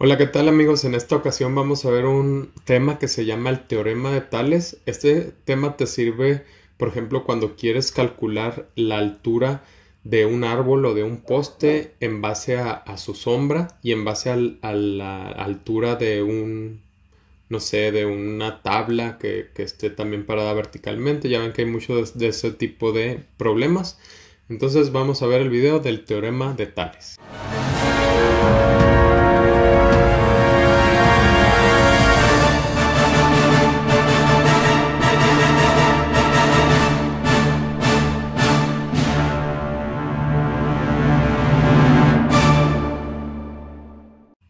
Hola, ¿qué tal amigos? En esta ocasión vamos a ver un tema que se llama el teorema de Tales. Este tema te sirve, por ejemplo, cuando quieres calcular la altura de un árbol o de un poste en base a, su sombra y en base a la altura de un, no sé, de una tabla que, esté también parada verticalmente. Ya ven que hay muchos de, ese tipo de problemas. Entonces vamos a ver el video del teorema de Tales.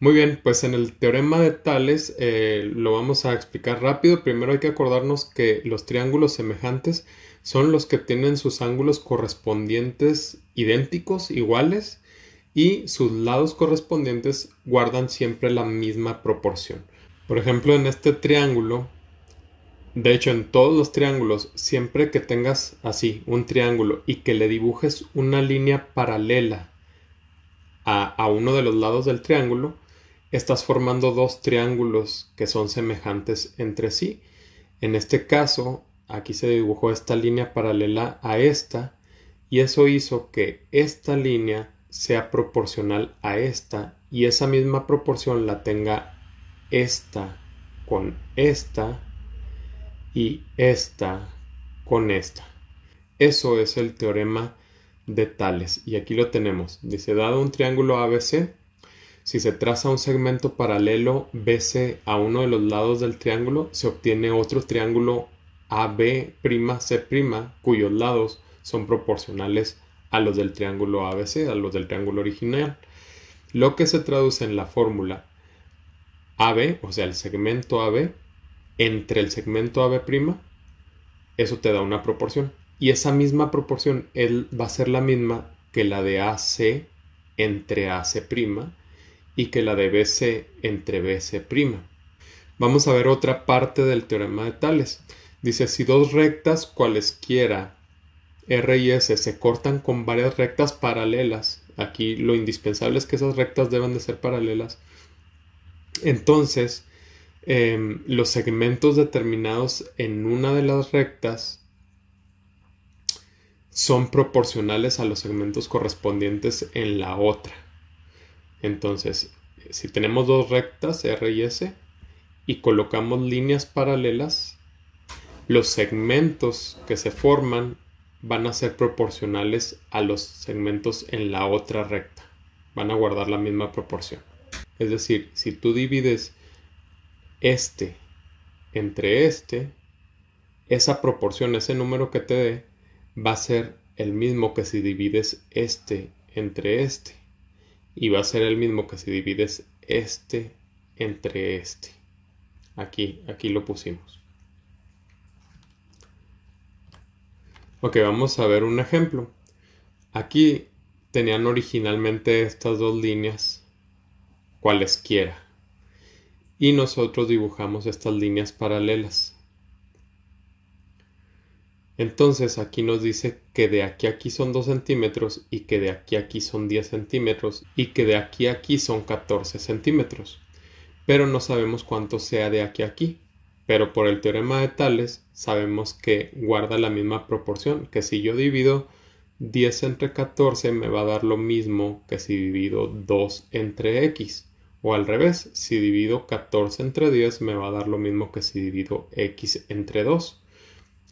Muy bien, pues en el teorema de Tales eh, lo vamos a explicar rápido. Primero hay que acordarnos que los triángulos semejantes son los que tienen sus ángulos correspondientes idénticos, iguales, y sus lados correspondientes guardan siempre la misma proporción. Por ejemplo, en este triángulo, de hecho en todos los triángulos, siempre que tengas así un triángulo y que le dibujes una línea paralela a uno de los lados del triángulo, estás formando dos triángulos que son semejantes entre sí. En este caso, aquí se dibujó esta línea paralela a esta y eso hizo que esta línea sea proporcional a esta y esa misma proporción la tenga esta con esta y esta con esta. Eso es el teorema de Tales y aquí lo tenemos. Dice, dado un triángulo ABC, si se traza un segmento paralelo BC a uno de los lados del triángulo, se obtiene otro triángulo AB'C', cuyos lados son proporcionales a los del triángulo ABC, a los del triángulo original, lo que se traduce en la fórmula AB, o sea, el segmento AB, entre el segmento AB', eso te da una proporción. Y esa misma proporción va a ser la misma que la de AC entre AC' y que la de BC entre BC'. Vamos a ver otra parte del teorema de Tales. Dice, si dos rectas cualesquiera R y S se cortan con varias rectas paralelas, aquí lo indispensable es que esas rectas deben de ser paralelas, entonces em, los segmentos determinados en una de las rectas son proporcionales a los segmentos correspondientes en la otra. Entonces, si tenemos dos rectas, R y S, y colocamos líneas paralelas, los segmentos que se forman van a ser proporcionales a los segmentos en la otra recta. Van a guardar la misma proporción. Es decir, si tú divides este entre este, esa proporción, ese número que te dé, va a ser el mismo que si divides este entre este y va a ser el mismo que si divides este entre este. Aquí, aquí lo pusimos. Ok, vamos a ver un ejemplo. Aquí tenían originalmente estas dos líneas cualesquiera. Y nosotros dibujamos estas líneas paralelas. Entonces aquí nos dice que de aquí a aquí son 2 centímetros y que de aquí a aquí son 10 centímetros y que de aquí a aquí son 14 centímetros. Pero no sabemos cuánto sea de aquí a aquí. Pero por el teorema de Tales sabemos que guarda la misma proporción, que si yo divido 10 entre 14 me va a dar lo mismo que si divido 2 entre x. O al revés, si divido 14 entre 10 me va a dar lo mismo que si divido x entre 2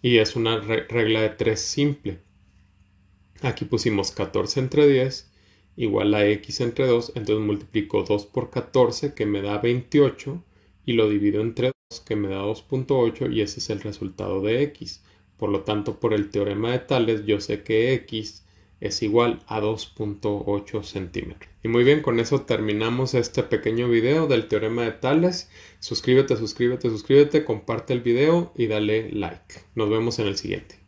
y es una regla de 3 simple. Aquí pusimos 14 entre 10 igual a x entre 2, entonces multiplico 2 por 14 que me da 28 y lo divido entre 2 que me da 2.8 y ese es el resultado de x. Por lo tanto, por el teorema de Tales yo sé que x es igual a 2.8 centímetros. Y muy bien, con eso terminamos este pequeño video del teorema de Tales. Suscríbete, suscríbete, suscríbete, comparte el video y dale like. Nos vemos en el siguiente.